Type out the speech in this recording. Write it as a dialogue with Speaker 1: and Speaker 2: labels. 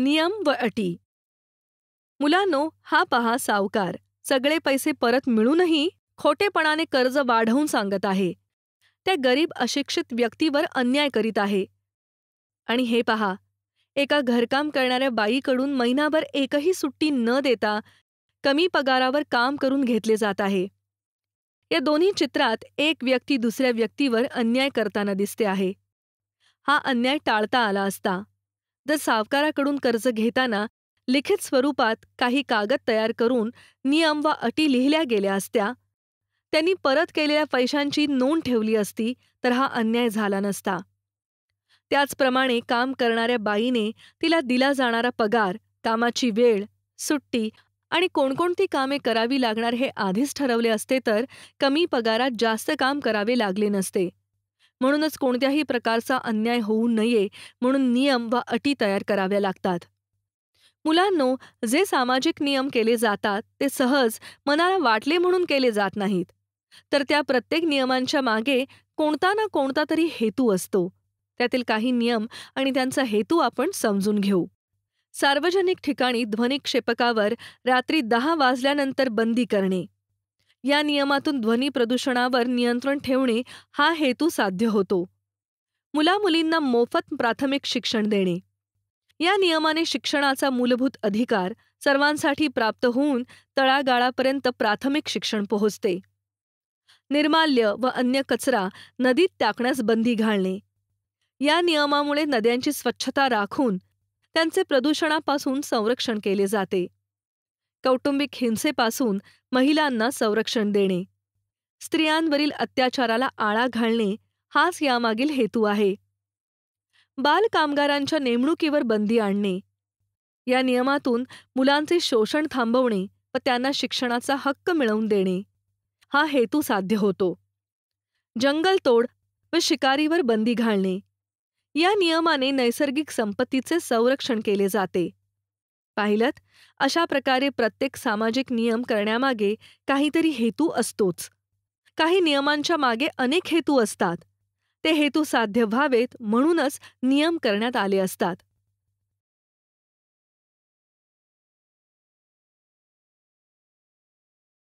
Speaker 1: नियम व अटी मुलांनो हा पहा सावकार सगळे पैसे परत मिळूनही खोटेपणाने कर्ज वाढवून सांगत आहे त्या गरीब अशिक्षित व्यक्तीवर अन्याय करीत आहे आणि हे पहा एका घरकाम करणाऱ्या बाईकडून महिनाभर एकही सुट्टी न देता कमी पगारावर काम करून घेतले जात आहे या दोन्ही चित्रात एक व्यक्ती दुसऱ्या व्यक्तीवर अन्याय करताना दिसते आहे हा अन्याय टाळता आला असता जर सावकाराकडून कर्ज घेताना लिखित स्वरूपात काही कागद तयार करून नियम वा अटी लिहिल्या गेल्या असत्या त्यांनी परत केलेल्या पैशांची नोंद ठेवली असती तर हा अन्याय झाला नसता त्याचप्रमाणे काम करणाऱ्या बाईने तिला दिला जाणारा पगार कामाची वेळ सुट्टी आणि कोणकोणती कामे करावी लागणार हे आधीच ठरवले असते तर कमी पगारात जास्त काम करावे लागले नसते म्हणूनच कोणत्याही प्रकारचा अन्याय होऊ नये म्हणून नियम वा अटी तयार कराव्या लागतात मुलांनो जे सामाजिक नियम केले जातात ते सहज मनाला वाटले म्हणून केले जात नाहीत तर त्या प्रत्येक नियमांच्या मागे कोणता ना कोणता तरी हेतू असतो त्यातील काही नियम आणि त्यांचा हेतू आपण समजून घेऊ सार्वजनिक ठिकाणी ध्वनिक्षेपकावर रात्री दहा वाजल्यानंतर बंदी करणे या नियमातून ध्वनी प्रदूषणावर नियंत्रण ठेवणे हा हेतू साध्य होतो मुलामुलींना मोफत प्राथमिक शिक्षण देणे या नियमाने शिक्षणाचा मूलभूत अधिकार सर्वांसाठी प्राप्त होऊन तळागाळापर्यंत प्राथमिक शिक्षण पोहोचते निर्माल्य व अन्य कचरा नदीत टाकण्यास बंदी घालणे या नियमामुळे नद्यांची स्वच्छता राखून त्यांचे प्रदूषणापासून संरक्षण केले जाते कौटुंबिक हिंसेपासून महिलांना संरक्षण देणे स्त्रियांवरील अत्याचाराला आळा घालणे हाच यामागील हेतू आहे बालकामगारांच्या नेमणुकीवर बंदी आणणे या नियमातून मुलांचे शोषण थांबवणे व त्यांना शिक्षणाचा हक्क मिळवून देणे हा हेतू साध्य होतो जंगलतोड व शिकारीवर बंदी घालणे या नियमाने नैसर्गिक संपत्तीचे संरक्षण केले जाते पाहिलं अशा प्रकारे प्रत्येक सामाजिक नियम करण्यामागे काहीतरी हेतू असतोच काही नियमांच्या मागे अनेक हेतू असतात ते हेतू साध्य व्हावेत म्हणूनच नियम करण्यात आले असतात